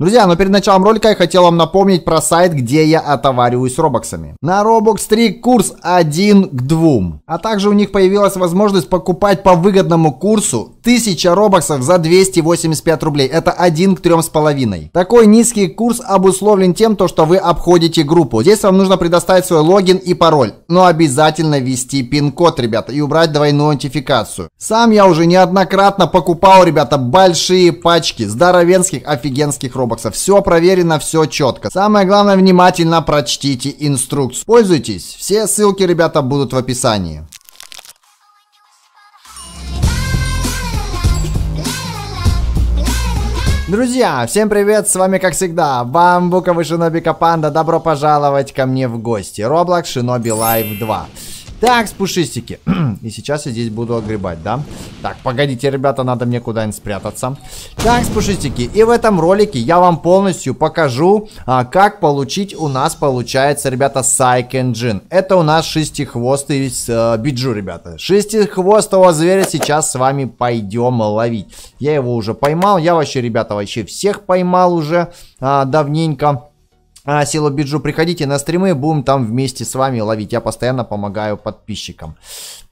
Друзья, но перед началом ролика я хотел вам напомнить про сайт, где я отовариваюсь робоксами. На Robux 3 курс 1 к 2. А также у них появилась возможность покупать по выгодному курсу 1000 робоксов за 285 рублей. Это 1 к 3,5. Такой низкий курс обусловлен тем, то, что вы обходите группу. Здесь вам нужно предоставить свой логин и пароль. Но обязательно ввести пин-код, ребята, и убрать двойную нотификацию. Сам я уже неоднократно покупал, ребята, большие пачки здоровенских офигенских робоксов. Все проверено, все четко. Самое главное, внимательно прочтите инструкцию. Пользуйтесь. Все ссылки, ребята, будут в описании. Друзья, всем привет, с вами как всегда Бамбуковый Шиноби Капанда Добро пожаловать ко мне в гости Roblox Шиноби Лайв 2 так, спушистики. И сейчас я здесь буду огребать, да? Так, погодите, ребята, надо мне куда-нибудь спрятаться. Так, спушистики. И в этом ролике я вам полностью покажу, а, как получить у нас, получается, ребята, сайкенджин. Это у нас шестихвостый э, биджу, ребята. Шестихвостого зверя сейчас с вами пойдем ловить. Я его уже поймал. Я вообще, ребята, вообще всех поймал уже а, давненько. А, Сила Биджу, приходите на стримы, будем там вместе с вами ловить. Я постоянно помогаю подписчикам.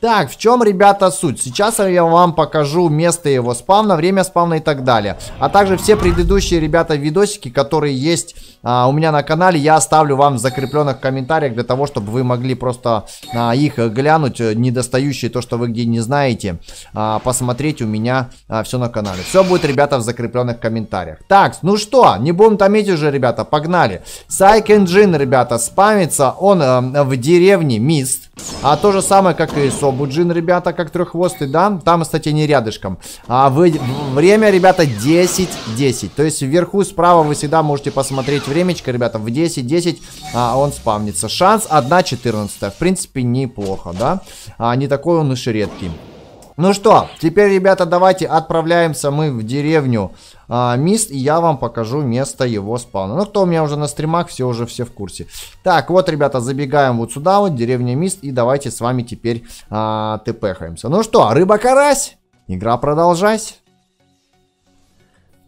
Так, в чем, ребята, суть? Сейчас я вам покажу место его спавна, время спавна и так далее. А также все предыдущие, ребята, видосики, которые есть а, у меня на канале, я оставлю вам в закрепленных комментариях для того, чтобы вы могли просто а, их глянуть, э, недостающие, то, что вы где не знаете, а, посмотреть у меня а, все на канале. Все будет, ребята, в закрепленных комментариях. Так, ну что, не будем томить уже, ребята, погнали. Сайк Энджин, ребята, спамится он э, в деревне Мист. А то же самое, как и Собуджин, ребята, как треххвостый, да? Там, кстати, не рядышком. А вы... Время, ребята, 10-10. То есть вверху справа вы всегда можете посмотреть времечко, ребята, в 10-10 а, он спавнится. Шанс 1-14. В принципе, неплохо, да? А, не такой он уж и редкий. Ну что, теперь, ребята, давайте отправляемся мы в деревню а, Мист, и я вам покажу место его спауна. Ну, кто у меня уже на стримах, все уже все в курсе. Так, вот, ребята, забегаем вот сюда, вот, деревня Мист, и давайте с вами теперь а, тпхаемся. Ну что, рыба-карась, игра продолжать.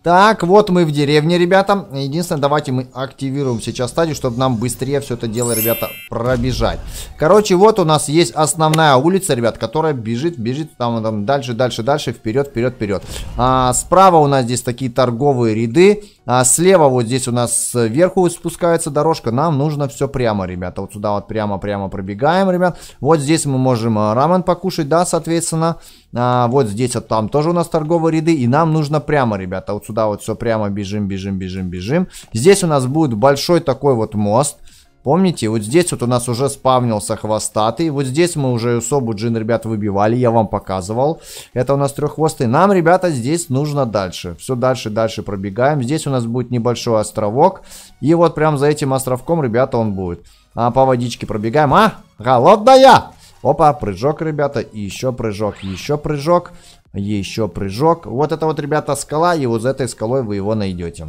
Так, вот мы в деревне, ребята. Единственное, давайте мы активируем сейчас стадию, чтобы нам быстрее все это дело, ребята, пробежать. Короче, вот у нас есть основная улица, ребят, которая бежит, бежит там, там дальше, дальше, дальше, вперед, вперед, вперед. А, справа у нас здесь такие торговые ряды. А слева вот здесь у нас сверху спускается дорожка. Нам нужно все прямо, ребята. Вот сюда вот прямо-прямо пробегаем, ребят. Вот здесь мы можем э, рамен покушать, да, соответственно. А, вот здесь вот там тоже у нас торговые ряды. И нам нужно прямо, ребята. Вот сюда вот все прямо бежим, бежим, бежим, бежим. Здесь у нас будет большой такой вот мост. Помните, вот здесь вот у нас уже спавнился хвостатый. Вот здесь мы уже особу джин, ребят, выбивали. Я вам показывал. Это у нас треххвостый. Нам, ребята, здесь нужно дальше. Все дальше, дальше пробегаем. Здесь у нас будет небольшой островок. И вот прям за этим островком, ребята, он будет. А, по водичке пробегаем. А, голодная! Опа, прыжок, ребята. И еще прыжок, еще прыжок, еще прыжок. Вот это вот, ребята, скала. И вот за этой скалой вы его найдете.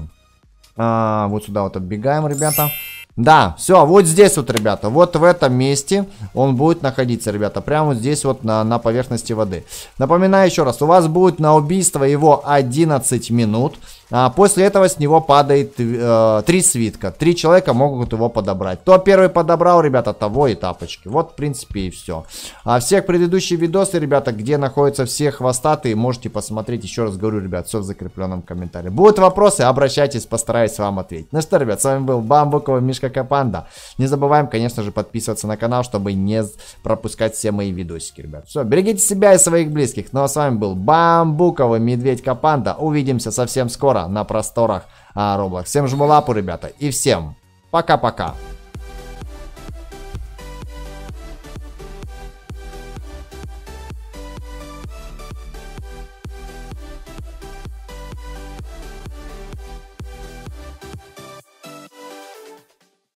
А, вот сюда вот оббегаем, ребята. Ребята. Да, все, вот здесь вот, ребята, вот в этом месте он будет находиться, ребята, прямо вот здесь вот на, на поверхности воды. Напоминаю еще раз, у вас будет на убийство его 11 минут, а после этого с него падает э, 3 свитка, 3 человека могут его подобрать. Кто первый подобрал, ребята, того и тапочки, вот в принципе и а все. А всех предыдущие видосы, ребята, где находятся все хвостатые, можете посмотреть, еще раз говорю, ребят, все в закрепленном комментарии. Будут вопросы, обращайтесь, постараюсь вам ответить. Ну что, ребят, с вами был Бамбуковый Мишка. Кошка Капанда. Не забываем, конечно же, подписываться на канал, чтобы не пропускать все мои видосики, ребят. Все, берегите себя и своих близких. Ну а с вами был Бамбуковый Медведь Капанда. Увидимся совсем скоро на просторах а, Всем жму лапу, ребята, и всем пока-пока.